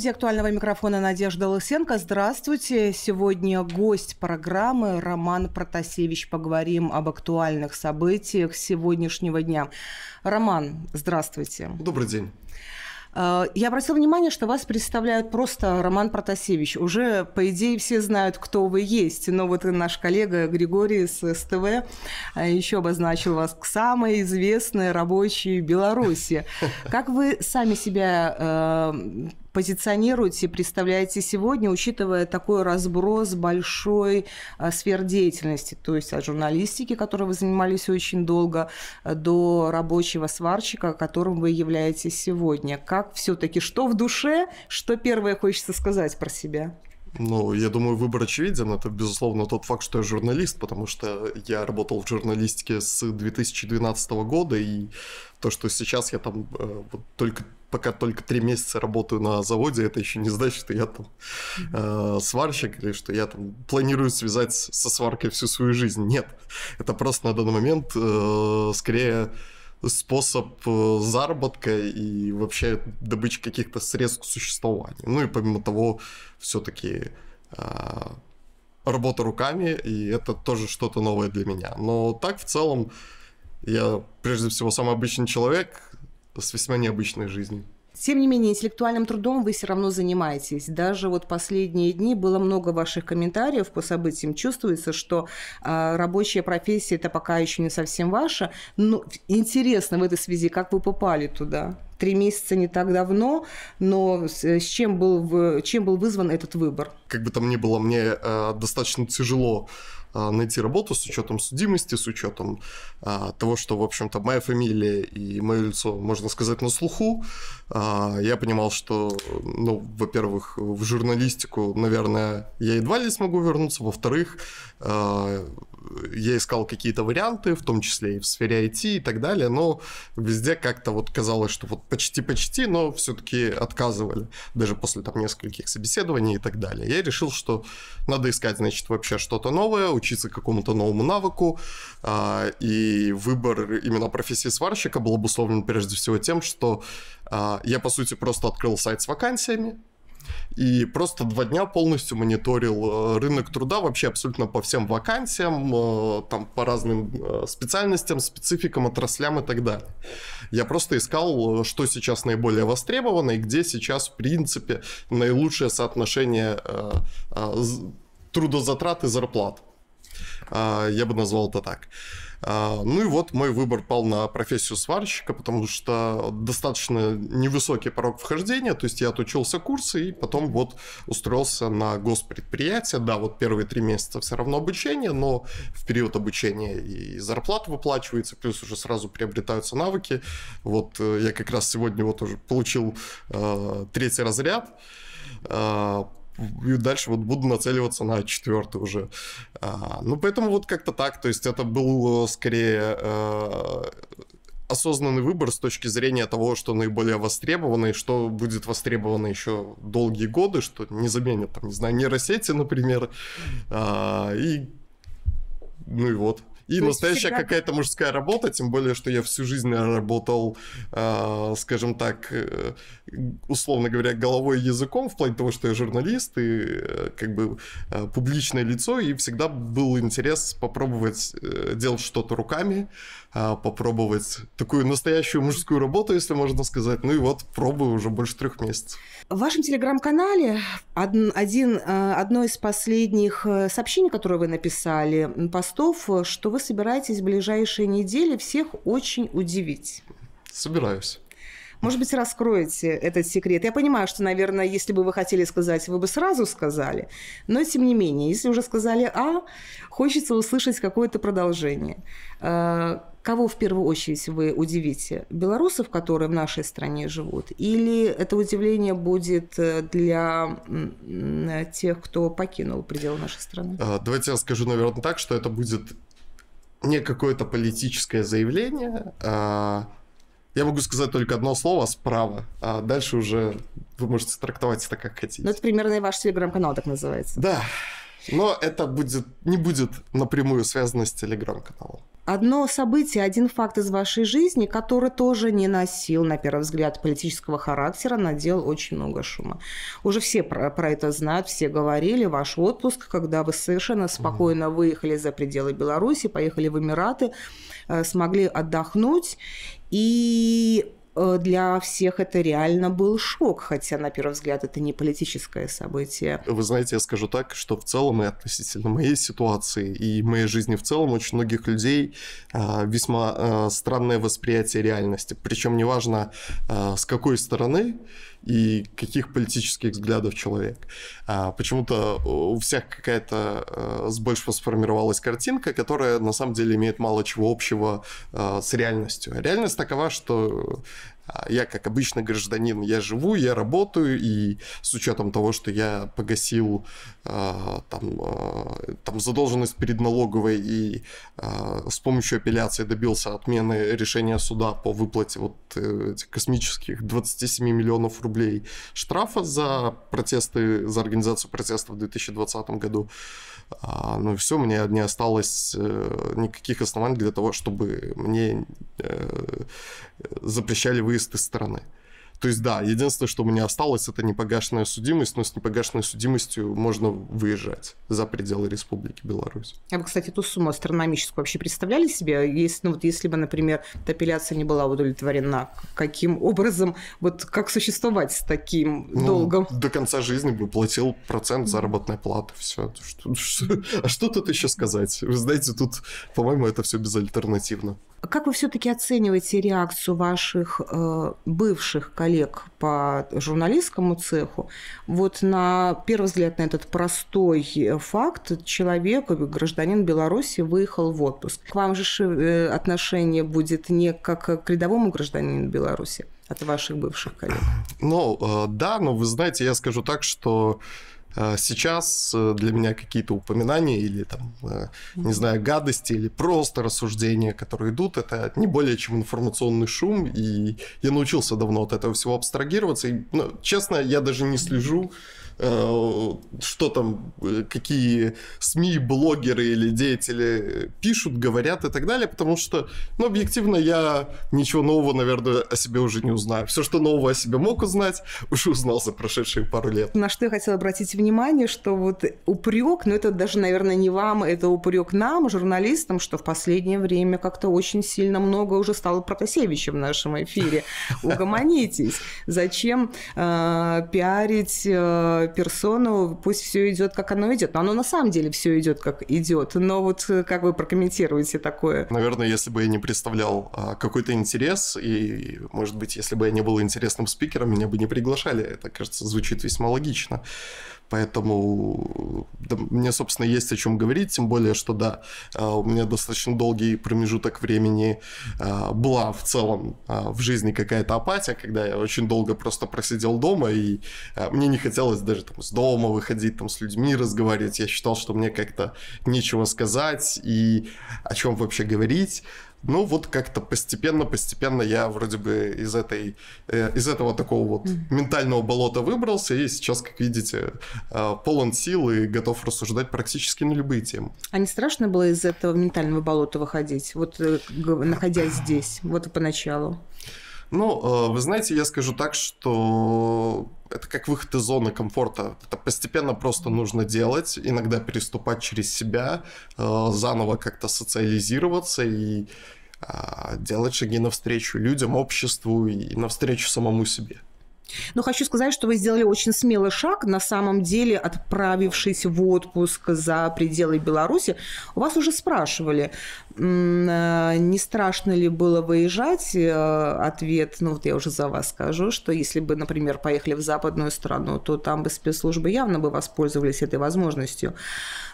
студии актуального микрофона Надежда Лысенко. Здравствуйте. Сегодня гость программы Роман Протасевич. Поговорим об актуальных событиях сегодняшнего дня. Роман, здравствуйте. Добрый день. Э, я обратила внимание, что вас представляют просто Роман Протасевич. Уже, по идее, все знают, кто вы есть. Но вот наш коллега Григорий с СТВ а еще обозначил вас к самой известной рабочей Беларуси. Как вы сами себя э, позиционируете и представляете сегодня, учитывая такой разброс большой а, сфер деятельности, то есть от журналистики, которой вы занимались очень долго, а, до рабочего сварщика, которым вы являетесь сегодня. Как все-таки, что в душе, что первое хочется сказать про себя? Ну, я думаю, выбор очевиден. Это, безусловно, тот факт, что я журналист, потому что я работал в журналистике с 2012 года, и то, что сейчас я там э, вот, только пока только три месяца работаю на заводе, это еще не значит, что я там э, сварщик или что я там планирую связать со сваркой всю свою жизнь. Нет, это просто на данный момент э, скорее способ э, заработка и вообще добычи каких-то средств к существованию. Ну и помимо того, все-таки э, работа руками, и это тоже что-то новое для меня. Но так в целом я прежде всего самый обычный человек, с весьма необычной жизнью. Тем не менее, интеллектуальным трудом вы все равно занимаетесь. Даже вот последние дни было много ваших комментариев по событиям. Чувствуется, что э, рабочая профессия это пока еще не совсем ваша. Но ну, интересно в этой связи, как вы попали туда? Три месяца не так давно, но с э, чем был, чем был вызван этот выбор? Как бы там ни было, мне э, достаточно тяжело а, найти работу с учетом судимости, с учетом а, того, что, в общем-то, моя фамилия и мое лицо, можно сказать, на слуху. А, я понимал, что, ну, во-первых, в журналистику, наверное, я едва ли смогу вернуться, во-вторых, а, я искал какие-то варианты, в том числе и в сфере IT и так далее, но везде как-то вот казалось, что вот почти-почти, но все-таки отказывали, даже после там нескольких собеседований и так далее. Я решил, что надо искать, значит, вообще что-то новое, учиться какому-то новому навыку, а, и выбор именно профессии сварщика был обусловлен прежде всего тем, что а, я, по сути, просто открыл сайт с вакансиями, и просто два дня полностью мониторил э, рынок труда вообще абсолютно по всем вакансиям, э, там по разным э, специальностям, спецификам, отраслям и так далее. Я просто искал, что сейчас наиболее востребовано и где сейчас, в принципе, наилучшее соотношение трудозатрат и зарплат. Я бы назвал это так. А, ну и вот мой выбор пал на профессию сварщика, потому что достаточно невысокий порог вхождения, то есть я отучился курсы и потом вот устроился на госпредприятие. Да, вот первые три месяца все равно обучение, но в период обучения и зарплата выплачивается, плюс уже сразу приобретаются навыки. Вот э, я как раз сегодня вот уже получил э, третий разряд. Э, и дальше вот буду нацеливаться на четвертый уже. А, ну, поэтому вот как-то так, то есть это был э, скорее э, осознанный выбор с точки зрения того, что наиболее востребовано и что будет востребовано еще долгие годы, что не заменят, там, не знаю, нейросети, например, а, и ну и вот. И То настоящая всегда... какая-то мужская работа, тем более, что я всю жизнь работал, э, скажем так, э, условно говоря, головой и языком, в плане того, что я журналист и э, как бы э, публичное лицо, и всегда был интерес попробовать э, делать что-то руками, а, попробовать такую настоящую мужскую работу, если можно сказать. Ну и вот пробую уже больше трех месяцев. В вашем телеграм-канале один, э, одно из последних э, сообщений, которое вы написали, постов, э, что вы собираетесь в ближайшие недели всех очень удивить. Собираюсь. Может быть, раскроете этот секрет? Я понимаю, что, наверное, если бы вы хотели сказать, вы бы сразу сказали. Но, тем не менее, если уже сказали «а», хочется услышать какое-то продолжение. Э, кого в первую очередь вы удивите? Белорусов, которые в нашей стране живут? Или это удивление будет э, для э, тех, кто покинул пределы нашей страны? Давайте я скажу, наверное, так, что это будет не какое-то политическое заявление, а я могу сказать только одно слово справа, а дальше уже вы можете трактовать это как хотите. Ну, это примерно и ваш телеграм-канал так называется. Да. Но это будет, не будет напрямую связано с телеграм-каналом. Одно событие, один факт из вашей жизни, который тоже не носил, на первый взгляд, политического характера, надел очень много шума. Уже все про, про это знают, все говорили. Ваш отпуск, когда вы совершенно спокойно выехали за пределы Беларуси, поехали в Эмираты, э, смогли отдохнуть. И э, для всех это реально был шок, хотя, на первый взгляд, это не политическое событие. Вы знаете, я скажу так, что в целом и относительно моей ситуации и моей жизни в целом очень многих людей а, весьма э, странное восприятие реальности. Причем неважно э, с какой стороны, и каких политических взглядов человек. А, почему-то э, у всех какая-то а, больше сформировалась картинка, которая на самом деле имеет мало чего общего а, с реальностью. реальность такова, что а я, как обычный гражданин, я живу, я работаю, и с учетом того, что я погасил а, там, а, там задолженность перед налоговой и с помощью апелляции добился отмены решения суда по выплате вот э, этих космических 27 миллионов рублей штрафа за протесты, за организацию протестов в 2020 году. Ну и все, мне не осталось э, никаких оснований для того, чтобы мне э, запрещали выезд юристы страны. То есть, да, единственное, что у меня осталось, это непогашенная судимость, но с непогашенной судимостью можно выезжать за пределы Республики Беларусь. А вы, кстати, эту сумму астрономическую вообще представляли себе? Если, ну, вот если бы, например, эта апелляция не была удовлетворена, каким образом, вот как существовать с таким ну, долгом? До конца жизни бы платил процент заработной платы, все. Что, что, а что тут еще сказать? Вы знаете, тут, по-моему, это все безальтернативно. Как вы все-таки оцениваете реакцию ваших э, бывших коллег? коллег по журналистскому цеху, вот на первый взгляд на этот простой факт человек, гражданин Беларуси, выехал в отпуск. К вам же э, отношение будет не как к рядовому гражданину Беларуси, от ваших бывших коллег. Ну, э, да, но вы знаете, я скажу так, что а сейчас э, для меня какие-то упоминания или там, э, не знаю, гадости или просто рассуждения, которые идут, это не более чем информационный шум, и я научился давно от этого всего абстрагироваться. И, ну, честно, я даже не слежу Э, что там, э, какие СМИ, блогеры или деятели пишут, говорят и так далее, потому что, ну, объективно, я ничего нового, наверное, о себе уже не узнаю. Все, что нового о себе мог узнать, уже узнал за прошедшие пару лет. На что я хотела обратить внимание, что вот упрек, ну, это даже, наверное, не вам, это упрек нам, журналистам, что в последнее время как-то очень сильно много уже стало Протасевича в нашем эфире. Угомонитесь. Зачем э, пиарить персону, пусть все идет, как оно идет. Но оно на самом деле все идет, как идет. Но вот э, как вы прокомментируете такое? Наверное, если бы я не представлял а, какой-то интерес, и, может быть, если бы я не был интересным спикером, меня бы не приглашали. Это, кажется, звучит весьма логично. Поэтому да, мне, собственно, есть о чем говорить, тем более, что да, э, у меня достаточно долгий промежуток времени э, была в целом э, в жизни какая-то апатия, когда я очень долго просто просидел дома, и мне не хотелось даже там с дома выходить, там с людьми разговаривать. Я считал, что мне как-то нечего сказать и о чем вообще говорить. Ну, вот как-то постепенно-постепенно я вроде бы из этой, э, из этого такого вот ментального болота выбрался, и сейчас, как видите, э, полон сил и готов рассуждать практически на любые темы. А не страшно было из этого ментального болота выходить, вот э, находясь здесь, вот поначалу? Ну, э, вы знаете, я скажу так, что это как выход из зоны комфорта. Это постепенно просто нужно делать, иногда переступать через себя, э, заново как-то социализироваться и а, делать шаги навстречу людям, обществу и навстречу самому себе. Но хочу сказать, что вы сделали очень смелый шаг, на самом деле, отправившись в отпуск за пределы Беларуси. У вас уже спрашивали, э, не страшно ли было выезжать? Э, ответ, ну вот я уже за вас скажу, что если бы, например, поехали в западную страну, то там бы спецслужбы явно бы воспользовались этой возможностью.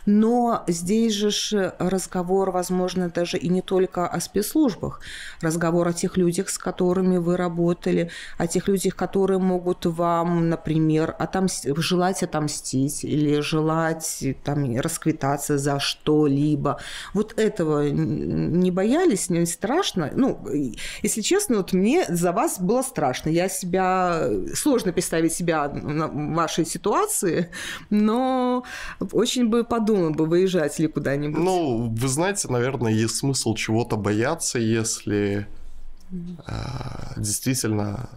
Но здесь же разговор, возможно, даже и не только о спецслужбах. Разговор о тех людях, с которыми вы работали, о тех людях, которым могут вам, например, отомс... желать отомстить или желать там, расквитаться за что-либо. Вот этого не боялись, не страшно. Ну, если честно, вот мне за вас было страшно. Я себя... Сложно представить себя в вашей ситуации, но очень бы подумал бы, выезжать ли куда-нибудь. Ну, вы знаете, наверное, есть смысл чего-то бояться, если э, действительно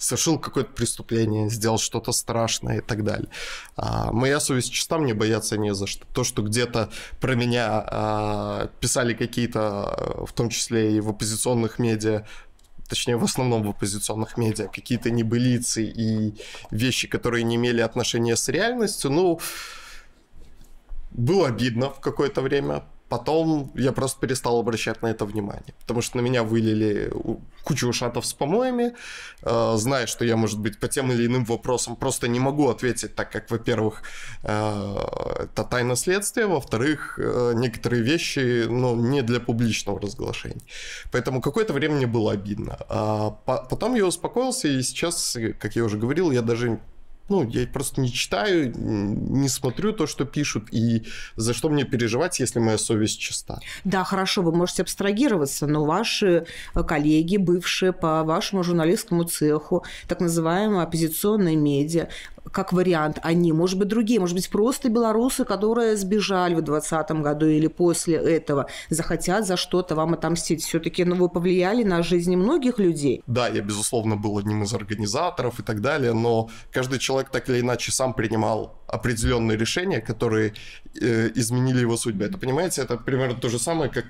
совершил какое-то преступление, сделал что-то страшное и так далее. А, моя совесть чиста, мне бояться не за что. То, что где-то про меня а, писали какие-то, а, в том числе и в оппозиционных медиа, точнее в основном в оппозиционных медиа, какие-то небылицы и вещи, которые не имели отношения с реальностью, ну, было обидно в какое-то время, Потом я просто перестал обращать на это внимание, потому что на меня вылили кучу ушатов с помоями, э, зная, что я, может быть, по тем или иным вопросам просто не могу ответить, так как, во-первых, э, это тайна следствия, во-вторых, э, некоторые вещи ну, не для публичного разглашения. Поэтому какое-то время мне было обидно. А по- потом я успокоился, и сейчас, как я уже говорил, я даже ну, я просто не читаю, не смотрю то, что пишут, и за что мне переживать, если моя совесть чиста. Да, хорошо, вы можете абстрагироваться, но ваши э, коллеги, бывшие по вашему журналистскому цеху, так называемые оппозиционные медиа, как вариант они, может быть, другие, может быть, просто белорусы, которые сбежали в 2020 году или после этого, захотят за что-то вам отомстить. Все-таки ну, вы повлияли на жизнь многих людей. Да, я, безусловно, был одним из организаторов и так далее, но каждый человек так или иначе сам принимал определенные решения, которые э, изменили его судьбу. Это, понимаете, это примерно то же самое, как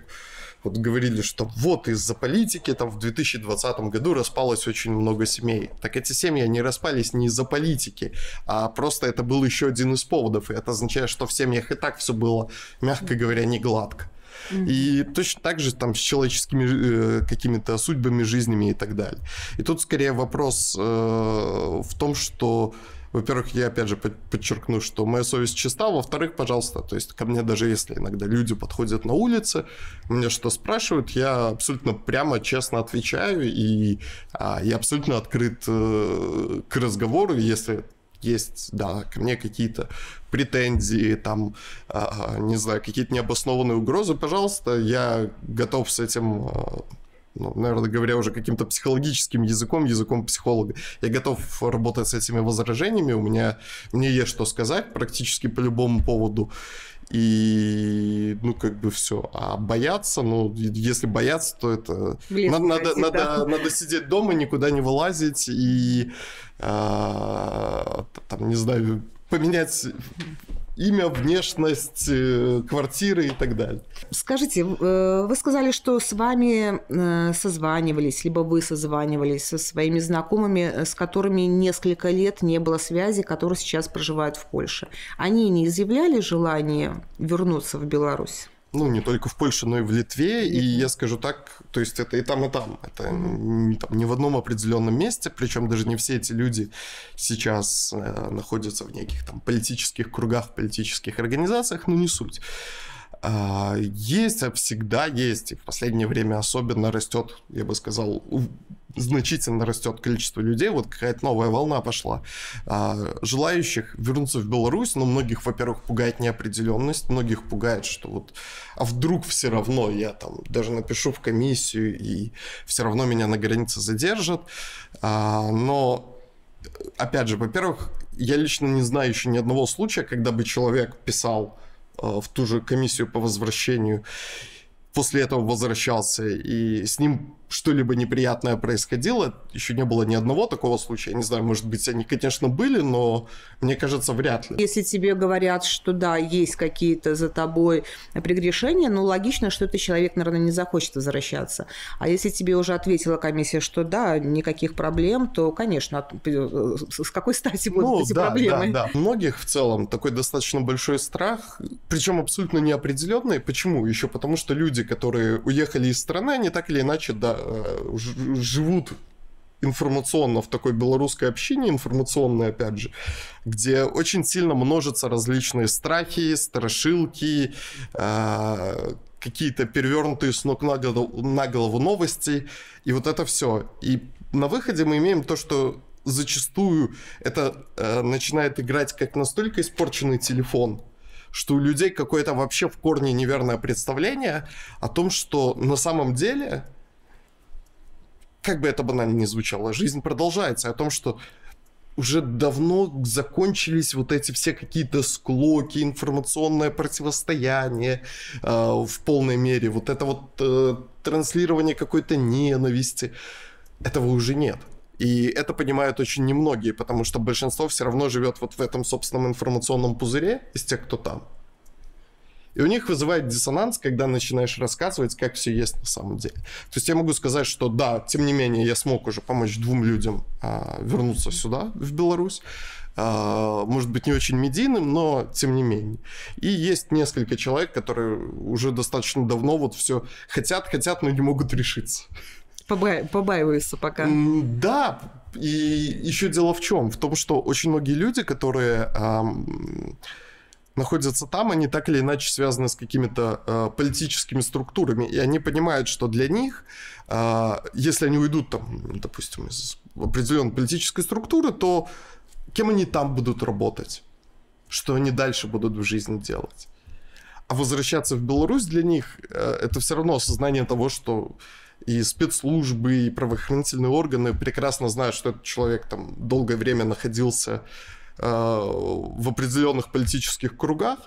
вот говорили, что вот из-за политики там в 2020 году распалось очень много семей. Так эти семьи, они распались не из-за политики, а просто это был еще один из поводов. И это означает, что в семьях и так все было, мягко говоря, не гладко. И точно так же там с человеческими э, какими-то судьбами, жизнями и так далее. И тут скорее вопрос э, в том, что во-первых, я опять же подчеркну, что моя совесть чиста, во-вторых, пожалуйста, то есть ко мне даже если иногда люди подходят на улице, мне что спрашивают, я абсолютно прямо, честно отвечаю, и а, я абсолютно открыт э, к разговору, если есть, да, ко мне какие-то претензии, там, э, не знаю, какие-то необоснованные угрозы, пожалуйста, я готов с этим э, ну, наверное, говоря уже каким-то психологическим языком, языком психолога. Я готов работать с этими возражениями, у меня мне есть что сказать практически по любому поводу. И, ну, как бы все. А бояться, ну, если бояться, то это... надо, надо, надо, надо, сидеть дома, никуда не вылазить и, э, там, не знаю, поменять имя, внешность, э, квартиры и так далее. Скажите, э, вы сказали, что с вами э, созванивались, либо вы созванивались со своими знакомыми, с которыми несколько лет не было связи, которые сейчас проживают в Польше. Они не изъявляли желание вернуться в Беларусь? ну, не только в Польше, но и в Литве, и я скажу так, то есть это и там, и там, это не, там, не в одном определенном месте, причем даже не все эти люди сейчас э, находятся в неких там политических кругах, политических организациях, но ну, не суть. Э, есть, а всегда есть, и в последнее время особенно растет, я бы сказал, значительно растет количество людей, вот какая-то новая волна пошла. А, желающих вернуться в Беларусь, но многих, во-первых, пугает неопределенность, многих пугает, что вот, а вдруг все равно я там даже напишу в комиссию и все равно меня на границе задержат. А, но, опять же, во-первых, я лично не знаю еще ни одного случая, когда бы человек писал а, в ту же комиссию по возвращению, после этого возвращался, и с ним что-либо неприятное происходило. Еще не было ни одного такого случая. не знаю, может быть, они, конечно, были, но мне кажется, вряд ли. Если тебе говорят, что да, есть какие-то за тобой прегрешения, ну, логично, что этот человек, наверное, не захочет возвращаться. А если тебе уже ответила комиссия, что да, никаких проблем, то, конечно, э, с какой стати будут ну, эти да, проблемы? Да, да. Многих в целом такой достаточно большой страх, причем абсолютно неопределенный. Почему? Еще потому, что люди, которые уехали из страны, они так или иначе да, Э, живут информационно в такой белорусской общине, информационной, опять же, где очень сильно множатся различные страхи, страшилки, э, какие-то перевернутые с ног на голову, на голову новости, и вот это все. И на выходе мы имеем то, что зачастую это э, начинает играть как настолько испорченный телефон, что у людей какое-то вообще в корне неверное представление о том, что на самом деле как бы это банально не звучало, жизнь продолжается, о том, что уже давно закончились вот эти все какие-то склоки, информационное противостояние э, в полной мере, вот это вот э, транслирование какой-то ненависти, этого уже нет. И это понимают очень немногие, потому что большинство все равно живет вот в этом собственном информационном пузыре из тех, кто там. И у них вызывает диссонанс, когда начинаешь рассказывать, как все есть на самом деле. То есть я могу сказать, что да, тем не менее, я смог уже помочь двум людям э, вернуться сюда, в Беларусь. А, может быть, не очень медийным, но тем не менее. И есть несколько человек, которые уже достаточно давно вот все хотят, хотят, но не могут решиться. Побай... Побаиваются пока. Да, и еще дело в чем? В том, что очень многие люди, которые... Эм находятся там, они так или иначе связаны с какими-то э, политическими структурами, и они понимают, что для них, э, если они уйдут там, допустим, из определенной политической структуры, то кем они там будут работать, что они дальше будут в жизни делать. А возвращаться в Беларусь для них э, это все равно осознание того, что и спецслужбы, и правоохранительные органы прекрасно знают, что этот человек там долгое время находился Э, в определенных политических кругах.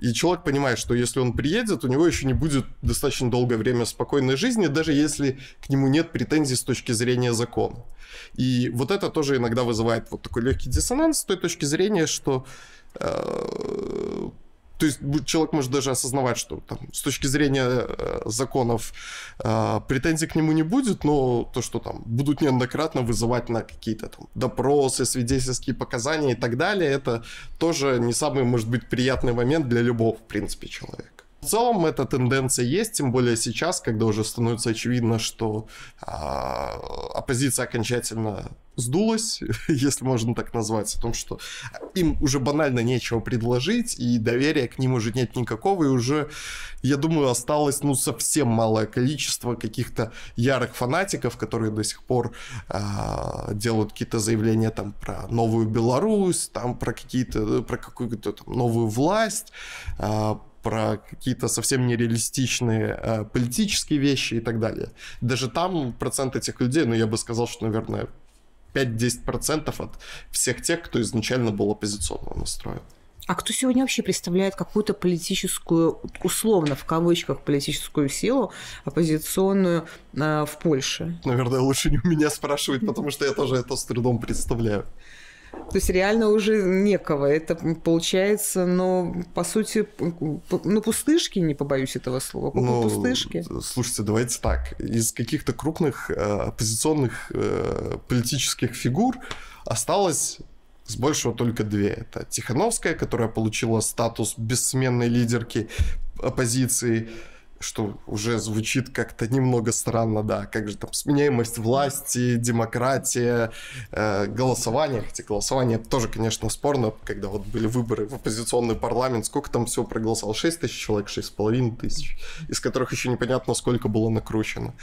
И человек понимает, что если он приедет, у него еще не будет достаточно долгое время спокойной жизни, даже если к нему нет претензий с точки зрения закона. И вот это тоже иногда вызывает вот такой легкий диссонанс с той точки зрения, что э, то есть человек может даже осознавать, что там, с точки зрения э, законов э, претензий к нему не будет, но то, что там будут неоднократно вызывать на какие-то там допросы, свидетельские показания и так далее, это тоже не самый, может быть, приятный момент для любого, в принципе, человека. В целом эта тенденция есть, тем более сейчас, когда уже становится очевидно, что э, оппозиция окончательно сдулось, если можно так назвать, о том, что им уже банально нечего предложить, и доверия к ним уже нет никакого, и уже, я думаю, осталось, ну, совсем малое количество каких-то ярых фанатиков, которые до сих пор э, делают какие-то заявления там про новую Беларусь, там про какие-то, про какую-то там, новую власть, э, про какие-то совсем нереалистичные э, политические вещи и так далее. Даже там процент этих людей, ну, я бы сказал, что, наверное, 5-10% от всех тех, кто изначально был оппозиционного настроен. А кто сегодня вообще представляет какую-то политическую, условно в кавычках, политическую силу оппозиционную э, в Польше? Наверное, лучше не у меня спрашивать, потому что я тоже это с трудом представляю. То есть реально уже некого. Это получается, но по сути, ну, пустышки, не побоюсь этого слова, ну, пустышки. Слушайте, давайте так. Из каких-то крупных э, оппозиционных э, политических фигур осталось с большего только две. Это Тихановская, которая получила статус бессменной лидерки оппозиции, что уже звучит как-то немного странно, да, как же там сменяемость власти, демократия, э, голосование, хотя голосование тоже, конечно, спорно, когда вот были выборы в оппозиционный парламент, сколько там всего проголосовало, 6 тысяч человек, 6,5 тысяч, из которых еще непонятно, сколько было накручено.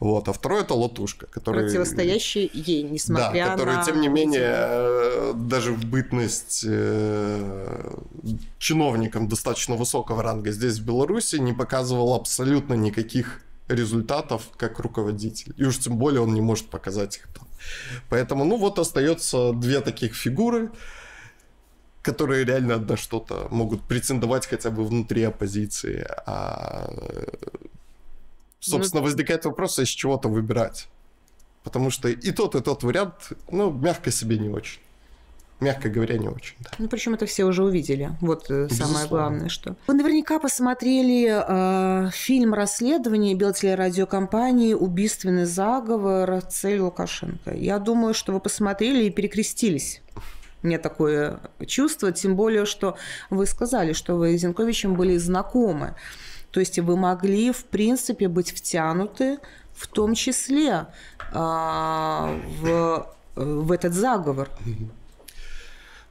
Вот. А второй это латушка, который... Противостоящий ей, несмотря да, который, на... тем не менее, э, даже в бытность э, чиновником достаточно высокого ранга здесь, в Беларуси, не показывал абсолютно никаких результатов как руководитель. И уж тем более он не может показать их там. Поэтому, ну вот, остается две таких фигуры, которые реально на что-то могут претендовать хотя бы внутри оппозиции. А собственно, ну, возникает вопрос, а из чего-то выбирать. Потому что и тот, и тот вариант, ну, мягко себе не очень. Мягко говоря, не очень. Да. Ну, причем это все уже увидели. Вот э, Безусловно. самое главное, что. Вы наверняка посмотрели э, фильм расследование белотелерадиокомпании Убийственный заговор цель Лукашенко. Я думаю, что вы посмотрели и перекрестились мне такое чувство, тем более, что вы сказали, что вы с Зинковичем были знакомы. То есть вы могли, в принципе, быть втянуты в том числе а, в, в этот заговор.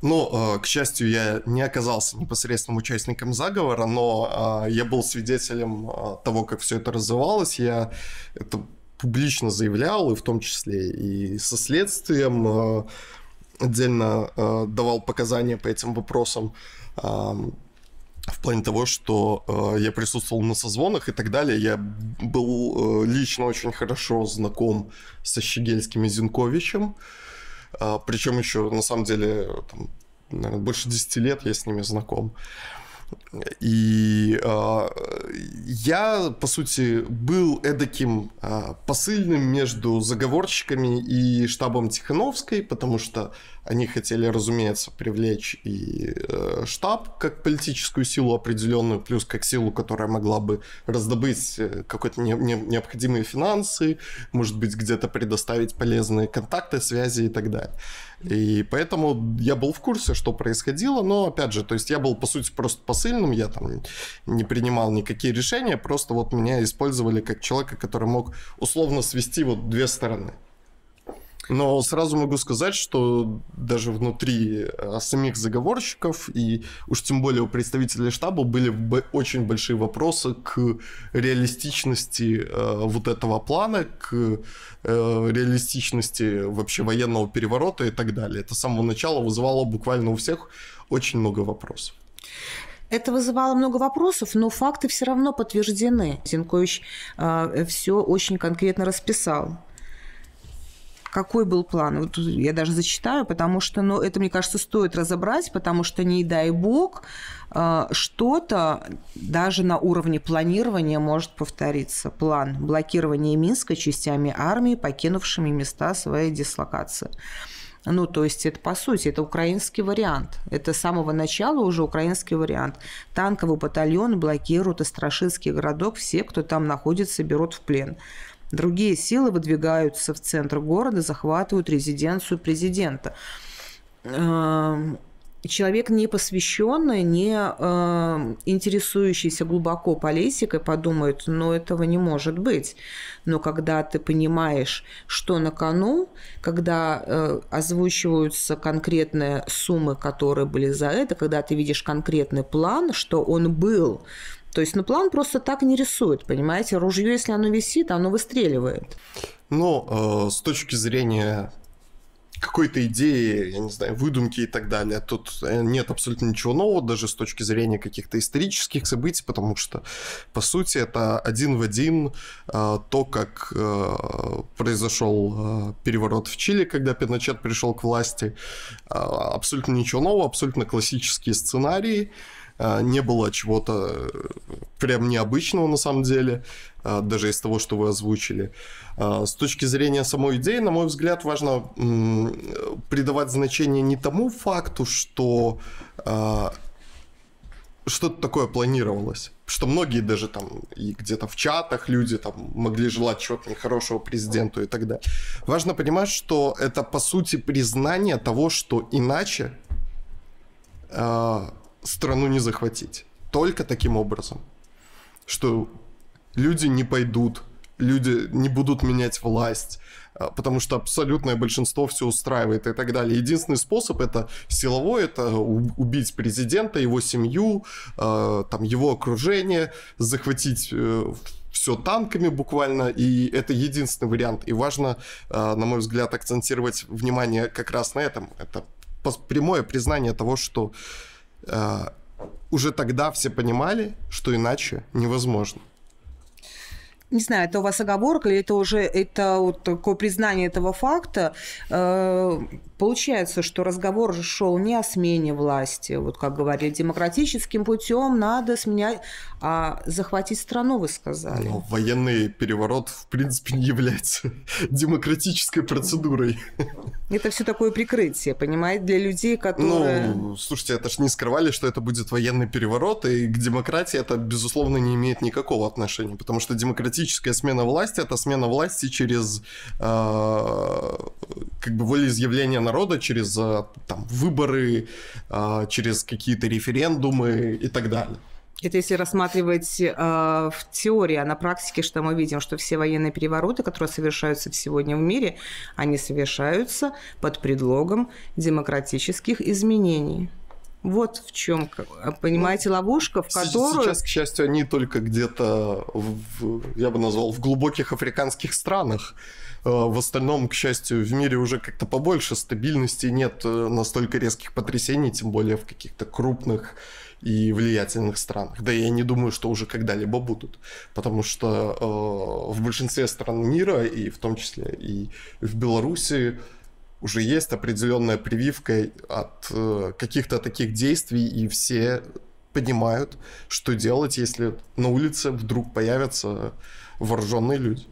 Ну, а, к счастью, я не оказался непосредственным участником заговора, но а, я был свидетелем а, того, как все это развивалось. Я это публично заявлял, и в том числе и со следствием отдельно давал показания по этим вопросам в плане того, что э, я присутствовал на созвонах и так далее, я был э, лично очень хорошо знаком со Щегельским и Зинковичем, э, а, причем еще, на самом деле, там, наверное, больше 10 лет я с ними знаком. И э, я, по сути, был эдаким э, посыльным между заговорщиками и штабом Тихановской, потому что они хотели, разумеется, привлечь и э, штаб как политическую силу определенную, плюс как силу, которая могла бы раздобыть э, какой-то не, не, необходимые финансы, может быть, где-то предоставить полезные контакты, связи и так далее. И поэтому я был в курсе, что происходило, но опять же, то есть я был по сути просто посыльным, я там не принимал никакие решения, просто вот меня использовали как человека, который мог условно свести вот две стороны. Но сразу могу сказать, что даже внутри э, самих заговорщиков и уж тем более у представителей штаба были очень большие вопросы к реалистичности э, вот этого плана, к э, реалистичности вообще военного переворота и так далее. Это с самого начала вызывало буквально у всех очень много вопросов. Это вызывало много вопросов, но факты все равно подтверждены. Зинкович э, все очень конкретно расписал какой был план? Вот я даже зачитаю, потому что, ну, это, мне кажется, стоит разобрать, потому что, не дай бог, э, что-то даже на уровне планирования может повториться. План блокирования Минска частями армии, покинувшими места своей дислокации. Ну, то есть это, по сути, это украинский вариант. Это с самого начала уже украинский вариант. Танковый батальон блокирует Астрашинский городок, все, кто там находится, берут в плен. Другие силы выдвигаются в центр города, захватывают резиденцию президента. Эм, человек не посвященный, эм, не интересующийся глубоко политикой, подумает, но «Ну, этого не может быть. Но когда ты понимаешь, что на кону, когда э, озвучиваются конкретные суммы, которые были за это, когда ты видишь конкретный план, что он был, то есть, ну, план просто так не рисует, понимаете? Ружье, если оно висит, оно выстреливает. Ну, э, с точки зрения какой-то идеи, я не знаю, выдумки и так далее. Тут э, нет абсолютно ничего нового, даже с точки зрения каких-то исторических событий, потому что, по сути, это один в один э, то, как э, произошел э, переворот в Чили, когда Пиночет пришел к власти. Э, абсолютно ничего нового, абсолютно классические сценарии. А, не было чего-то э, прям необычного на самом деле, а, даже из того, что вы озвучили. А, с точки зрения самой идеи, на мой взгляд, важно придавать значение не тому факту, что что-то такое планировалось. Что многие даже там и где-то в чатах люди там могли желать чего-то нехорошего президенту и так далее. Важно понимать, что это по сути признание того, что иначе страну не захватить. Только таким образом. Что люди не пойдут, люди не будут менять власть, э, потому что абсолютное большинство все устраивает и так далее. Единственный способ это силовой, это убить президента, его семью, э, там, его окружение, захватить э, все танками буквально, и это единственный вариант. И важно, на мой взгляд, акцентировать внимание как раз на этом. Это прямое признание того, что а, уже тогда все понимали, что иначе невозможно. Не знаю, это у вас оговорка или это уже это вот такое признание этого факта. Э, Получается, что разговор шел не о смене власти, вот как говорили, демократическим путем надо сменять, а захватить страну, вы сказали. Но ну, военный переворот, в принципе, не является демократической процедурой. Это все такое прикрытие, понимаете, для людей, которые... Ну, слушайте, это ж не скрывали, что это будет военный переворот, и к демократии это, безусловно, не имеет никакого отношения, потому что демократическая смена власти — это смена власти через э, как бы волеизъявление народа через э, там, выборы, э, через какие-то референдумы и так далее. Это если рассматривать э, в теории, а на практике, что мы видим, что все военные перевороты, которые совершаются сегодня в мире, они совершаются под предлогом демократических изменений. Вот в чем, э, понимаете, ну, ловушка, в которую... Сейчас, к счастью, они только где-то, в, я бы назвал, в глубоких африканских странах. Э, в остальном, к счастью, в мире уже как-то побольше стабильности нет э, настолько резких потрясений, тем более в каких-то крупных и влиятельных странах. Да я не думаю, что уже когда-либо будут, потому что э, в большинстве стран мира, и в том числе и в Беларуси, уже есть определенная прививка от э, каких-то таких действий, и все понимают, что делать, если на улице вдруг появятся вооруженные люди.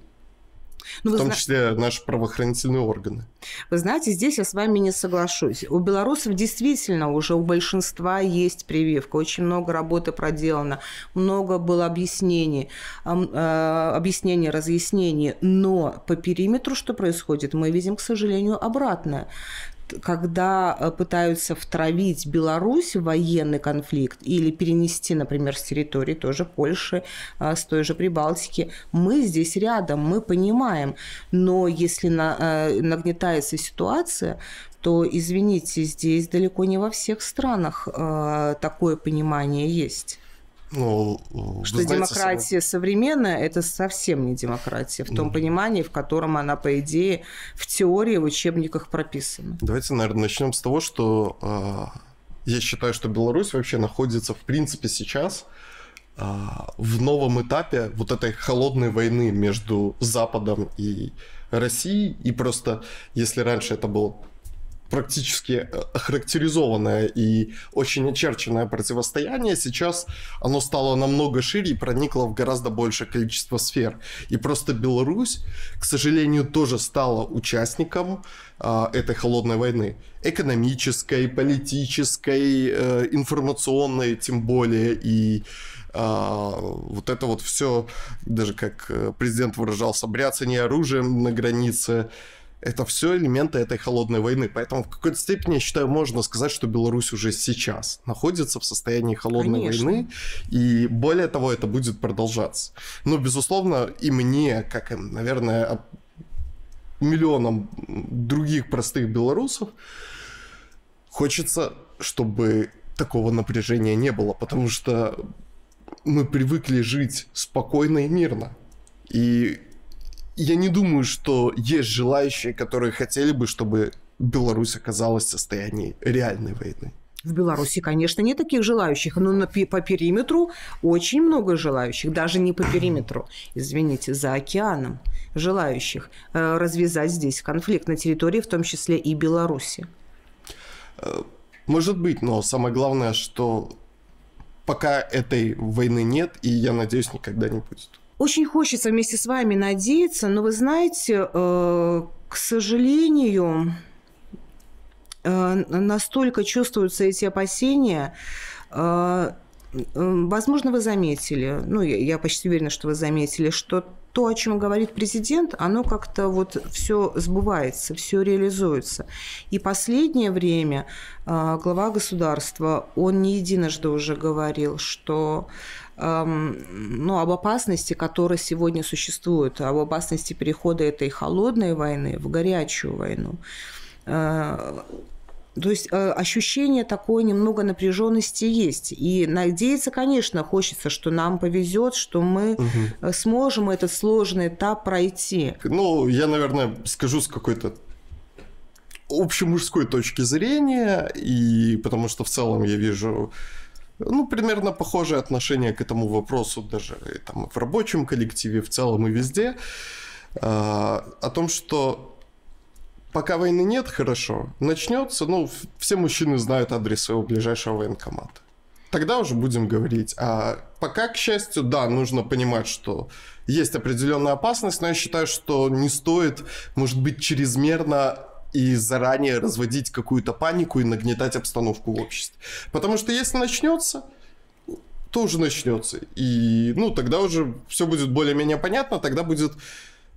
Ну, в том зна... числе наши правоохранительные органы. Вы знаете, здесь я с вами не соглашусь. У белорусов действительно уже у большинства есть прививка. Очень много работы проделано, много было объяснений, э, объяснений, разъяснений. Но по периметру что происходит, мы видим, к сожалению, обратное когда э, пытаются втравить Беларусь в военный конфликт или перенести, например, с территории тоже Польши, э, с той же Прибалтики, мы здесь рядом, мы понимаем. Но если на, э, нагнетается ситуация, то, извините, здесь далеко не во всех странах такое понимание есть. Ну, что знаете, демократия само... современная – это совсем не демократия в том ну. понимании, в котором она, по идее, в теории, в учебниках прописана. Давайте, наверное, начнем с того, что э, я считаю, что Беларусь вообще находится, в принципе, сейчас э, в новом этапе вот этой холодной войны между Западом и Россией. И просто, если раньше это было практически охарактеризованное э, и очень очерченное противостояние сейчас, оно стало намного шире и проникло в гораздо большее количество сфер. И просто Беларусь, к сожалению, тоже стала участником э, этой холодной войны. Экономической, политической, э, информационной, тем более. И а, вот это вот все, даже как э, президент выражался, не оружием на границе, это все элементы этой холодной войны. Поэтому в какой-то степени, я считаю, можно сказать, что Беларусь уже сейчас находится в состоянии холодной Конечно. войны. И более того, это будет продолжаться. Но, безусловно, и мне, как наверное, миллионам других простых белорусов, хочется, чтобы такого напряжения не было, потому что мы привыкли жить спокойно и мирно. И я не думаю, что есть желающие, которые хотели бы, чтобы Беларусь оказалась в состоянии реальной войны. В Беларуси, конечно, нет таких желающих, но на, по периметру очень много желающих, даже не по периметру, извините, за океаном желающих э, развязать здесь конфликт на территории, в том числе и Беларуси. Э, может быть, но самое главное, что пока этой войны нет, и я надеюсь, никогда не будет. Очень хочется вместе с вами надеяться, но вы знаете, э, к сожалению, э, настолько чувствуются эти опасения. Э, возможно, вы заметили, ну, я почти уверена, что вы заметили, что то, о чем говорит президент, оно как-то вот все сбывается, все реализуется. И последнее время э, глава государства, он не единожды уже говорил, что эм, ну, об опасности, которая сегодня существует, об опасности перехода этой холодной войны в горячую войну э, то есть э, ощущение такое, немного напряженности есть. И надеяться, конечно, хочется, что нам повезет, что мы угу. сможем этот сложный этап пройти. Ну, я, наверное, скажу с какой-то общемужской точки зрения, и потому что в целом я вижу ну, примерно похожее отношение к этому вопросу даже и, там, в рабочем коллективе, в целом и везде, э, о том, что пока войны нет, хорошо. Начнется, ну, все мужчины знают адрес своего ближайшего военкомата. Тогда уже будем говорить. А пока, к счастью, да, нужно понимать, что есть определенная опасность, но я считаю, что не стоит, может быть, чрезмерно и заранее разводить какую-то панику и нагнетать обстановку в обществе. Потому что если начнется, то уже начнется. И, ну, тогда уже все будет более-менее понятно, тогда будет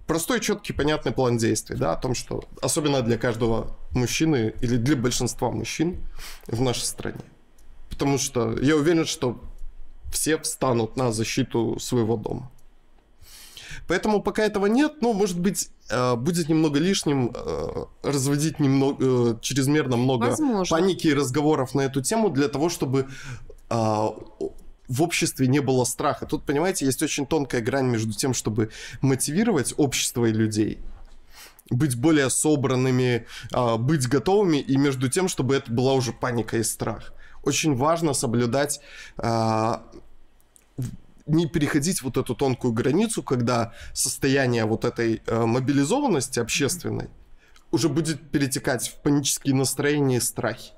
простой, четкий, понятный план действий, да, о том, что особенно для каждого мужчины или для большинства мужчин в нашей стране. Потому что я уверен, что все встанут на защиту своего дома. Поэтому пока этого нет, ну, может быть, э, будет немного лишним э, разводить немного, э, чрезмерно много Возможно. паники и разговоров на эту тему для того, чтобы в обществе не было страха. Тут, понимаете, есть очень тонкая грань между тем, чтобы мотивировать общество и людей, быть более собранными, а, быть готовыми, и между тем, чтобы это была уже паника и страх. Очень важно соблюдать а, не переходить вот эту тонкую границу, когда состояние вот этой э, мобилизованности общественной уже будет перетекать в панические настроения и страхи.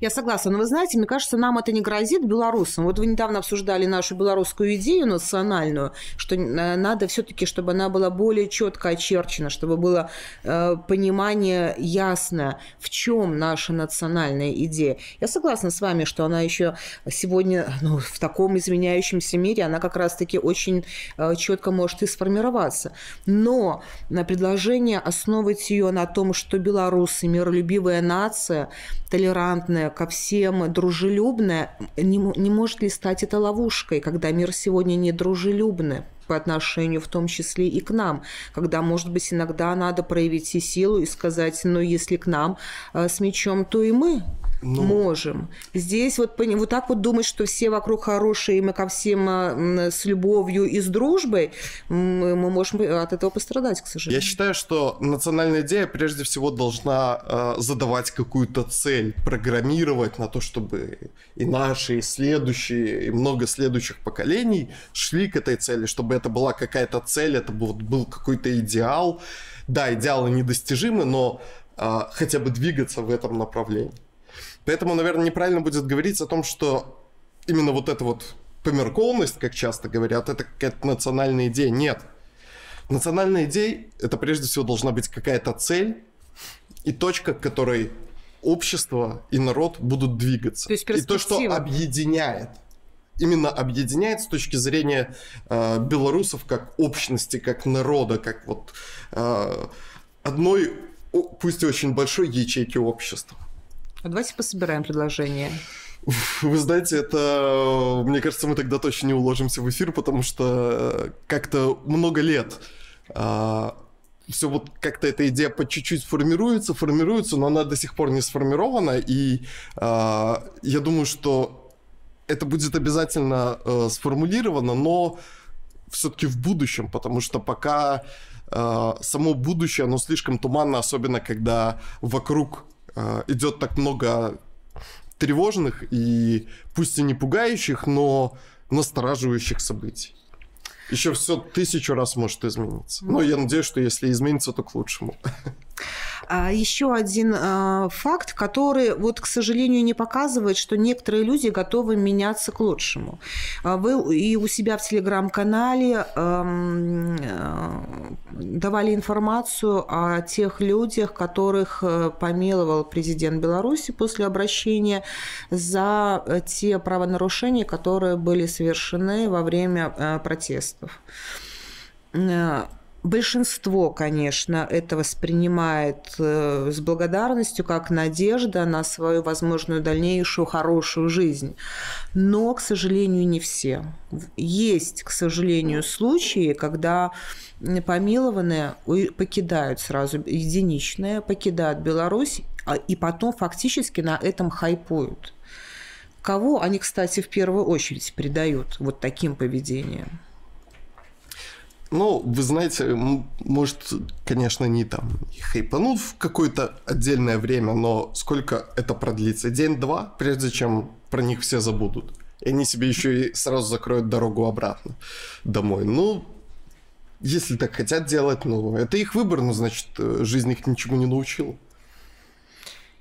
Я согласна. Но вы знаете, мне кажется, нам это не грозит белорусам. Вот вы недавно обсуждали нашу белорусскую идею национальную, что э, надо все-таки, чтобы она была более четко очерчена, чтобы было э, понимание ясное, в чем наша национальная идея. Я согласна с вами, что она еще сегодня ну, в таком изменяющемся мире, она как раз-таки очень э, четко может и сформироваться. Но на э, предложение основывать ее на том, что белорусы миролюбивая нация, толерантная ко всем, дружелюбная, не, не может ли стать это ловушкой, когда мир сегодня не дружелюбный? по отношению в том числе и к нам, когда, может быть, иногда надо проявить и силу и сказать, ну, если к нам э, с мечом, то и мы ну... Можем. Здесь вот, вот так вот думать, что все вокруг хорошие, мы ко всем а, с любовью и с дружбой, мы можем от этого пострадать, к сожалению. Я считаю, что национальная идея прежде всего должна э, задавать какую-то цель, программировать на то, чтобы и наши, и следующие, и много следующих поколений шли к этой цели, чтобы это была какая-то цель, это был, был какой-то идеал. Да, идеалы недостижимы, но э, хотя бы двигаться в этом направлении. Поэтому, наверное, неправильно будет говорить о том, что именно вот эта вот померкованность, как часто говорят, это какая-то национальная идея. Нет. Национальная идея — это прежде всего должна быть какая-то цель и точка, к которой общество и народ будут двигаться. То есть и то, что объединяет. Именно объединяет с точки зрения э, белорусов как общности, как народа, как вот э, одной, пусть и очень большой ячейки общества. А давайте пособираем предложение. Вы знаете, это... Мне кажется, мы тогда точно не уложимся в эфир, потому что э, как-то много лет а, все вот как-то эта идея по чуть-чуть формируется, формируется, но она до сих пор не сформирована, и а, я думаю, что это будет обязательно а, сформулировано, но все-таки в будущем, потому что пока а, само будущее, оно слишком туманно, особенно когда вокруг а, идет так много тревожных и пусть и не пугающих, но настораживающих событий. Еще все тысячу раз может измениться. Но я надеюсь, что если изменится, то к лучшему. А, Еще один а, факт, который, вот, к сожалению, не показывает, что некоторые люди готовы меняться к лучшему. А, вы и у себя в телеграм-канале давали информацию о тех людях, которых э, помиловал президент Беларуси после обращения за те правонарушения, которые были совершены во время э, протестов Большинство, конечно, это воспринимает э, с благодарностью, как надежда на свою возможную дальнейшую хорошую жизнь. Но, к сожалению, не все. Есть, к сожалению, случаи, когда помилованные покидают сразу, единичные покидают Беларусь, а, и потом фактически на этом хайпуют. Кого они, кстати, в первую очередь предают вот таким поведением? Ну, вы знаете, может, конечно, не там хайпанут в какое-то отдельное время, но сколько это продлится? День-два, прежде чем про них все забудут. И они себе еще и сразу закроют дорогу обратно домой. Ну, если так хотят делать, ну, это их выбор, но, ну, значит, э, жизнь их ничему не научила.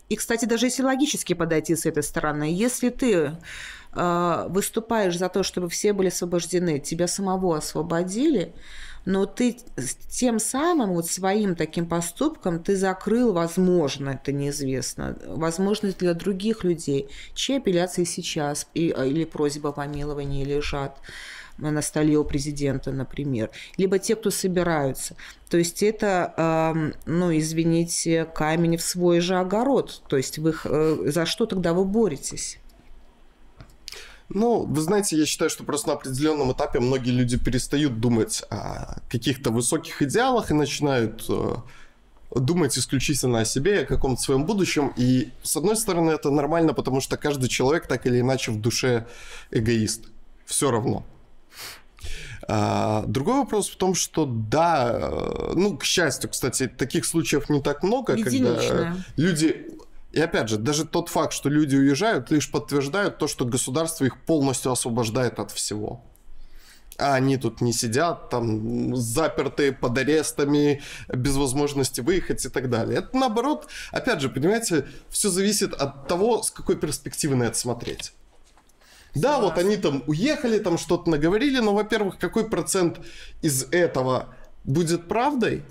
И, кстати, даже если логически подойти с этой стороны, если ты э, выступаешь за то, чтобы все были освобождены, тебя самого освободили, но ты тем самым вот своим таким поступком ты закрыл, возможно, это неизвестно, возможность для других людей, чьи апелляции сейчас и, э, или просьба о помиловании лежат на столе у президента, например, либо те, кто собираются. То есть это, ну, извините, камень в свой же огород. То есть вы, э, за что тогда вы боретесь? Ну, вы знаете, я считаю, что просто на определенном этапе многие люди перестают думать о каких-то высоких идеалах и начинают э, думать исключительно о себе, о каком-то своем будущем. И, с одной стороны, это нормально, потому что каждый человек так или иначе в душе эгоист. Все равно. А, другой вопрос в том, что да, э, ну, к счастью, кстати, таких случаев не так много, когда люди и опять же, даже тот факт, что люди уезжают, лишь подтверждают то, что государство их полностью освобождает от всего. А они тут не сидят, там, запертые под арестами, без возможности выехать и так далее. Это наоборот, опять же, понимаете, все зависит от того, с какой перспективы на это смотреть. Да, Согласна. вот они там уехали, там что-то наговорили, но, во-первых, какой процент из этого будет правдой?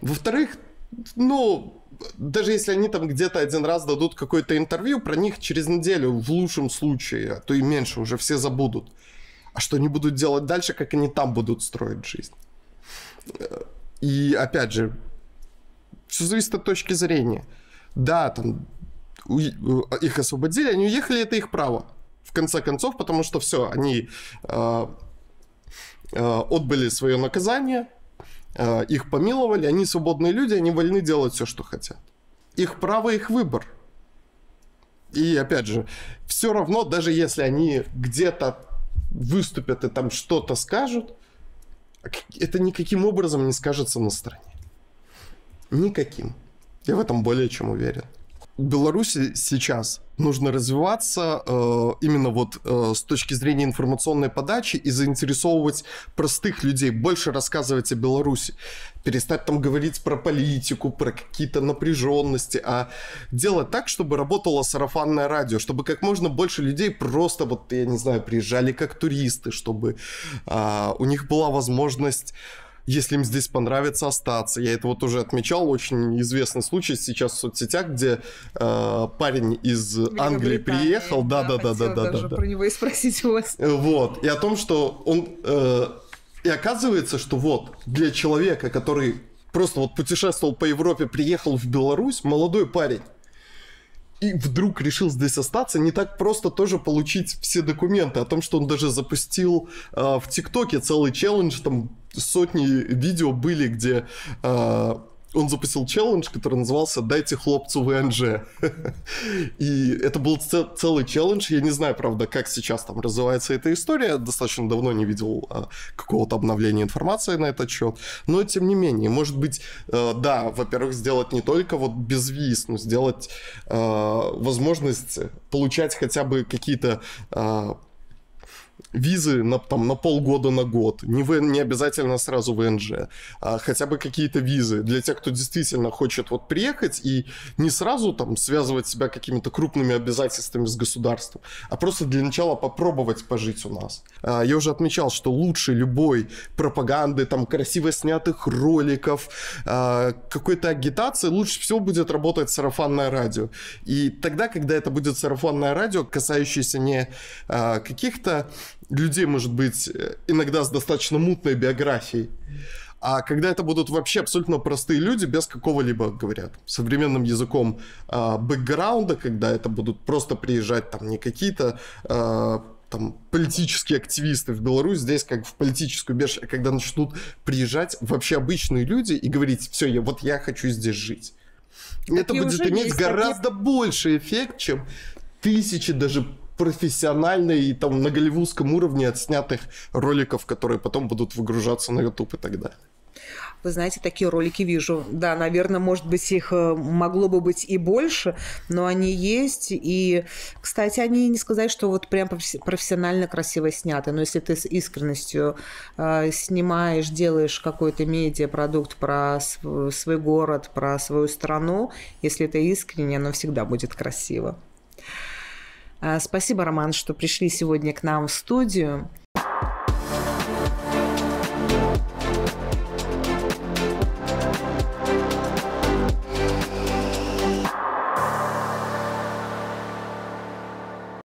Во-вторых, ну, даже если они там где-то один раз дадут какое-то интервью, про них через неделю, в лучшем случае, а то и меньше, уже все забудут. А что они будут делать дальше, как они там будут строить жизнь? Э, и опять же, все зависит от точки зрения. Да, там э, их освободили, они уехали, это их право в конце концов, потому что все, они э, э, отбыли свое наказание, э, их помиловали, они свободные люди, они вольны делать все, что хотят. Их право, их выбор. И опять же, все равно, даже если они где-то выступят и там что-то скажут, это никаким образом не скажется на стране. Никаким. Я в этом более чем уверен. Беларуси сейчас нужно развиваться э, именно вот э, с точки зрения информационной подачи и заинтересовывать простых людей, больше рассказывать о Беларуси, перестать там говорить про политику, про какие-то напряженности, а делать так, чтобы работало сарафанное радио, чтобы как можно больше людей просто вот, я не знаю, приезжали как туристы, чтобы э, у них была возможность если им здесь понравится, остаться. Я это вот уже отмечал, очень известный случай сейчас в соцсетях, где э, парень из Англии приехал, да-да-да-да-да. да, да, про него и спросить у вас. Э, вот, и о том, что он... Э, и оказывается, что вот, для человека, который просто вот путешествовал по Европе, приехал в Беларусь, молодой парень, и вдруг решил здесь остаться, не так просто тоже получить все документы о том, что он даже запустил э, в ТикТоке целый челлендж, там сотни видео были, где э, он запустил челлендж, который назывался «Дайте хлопцу ВНЖ». И это был целый челлендж. Я не знаю, правда, как сейчас там развивается эта история. Достаточно давно не видел а, какого-то обновления информации на этот счет. Но, тем не менее, может быть, э, да, во-первых, сделать не только вот безвиз, но сделать э, возможность получать хотя бы какие-то э, визы на, там, на полгода, на год, не, в, не обязательно сразу ВНЖ, а хотя бы какие-то визы для тех, кто действительно хочет вот приехать и не сразу там связывать себя какими-то крупными обязательствами с государством, а просто для начала попробовать пожить у нас. А, я уже отмечал, что лучше любой пропаганды, там красиво снятых роликов, а, какой-то агитации лучше всего будет работать сарафанное радио. И тогда, когда это будет сарафанное радио, касающееся не а, каких-то людей, может быть, э, иногда с достаточно мутной биографией. А когда это будут вообще абсолютно простые люди, без какого-либо, говорят, современным языком а, бэкграунда, когда это будут просто приезжать там не какие-то а, там политические активисты в Беларусь, здесь как в политическую беш, а когда начнут приезжать вообще обычные люди и говорить, все, я, вот я хочу здесь жить. Так это будет иметь гораздо такие... больше эффект, чем тысячи даже профессионально и там на голливудском уровне отснятых роликов, которые потом будут выгружаться на YouTube и так далее. Вы знаете, такие ролики вижу. Да, наверное, может быть, их э, могло бы быть и больше, но они есть. И, кстати, они не сказать, что вот прям профессионально красиво сняты. Но если ты с искренностью э, снимаешь, делаешь какой-то медиапродукт про свой город, про свою страну, если это искренне, оно всегда будет красиво. А, спасибо, Роман, что пришли сегодня к нам в студию.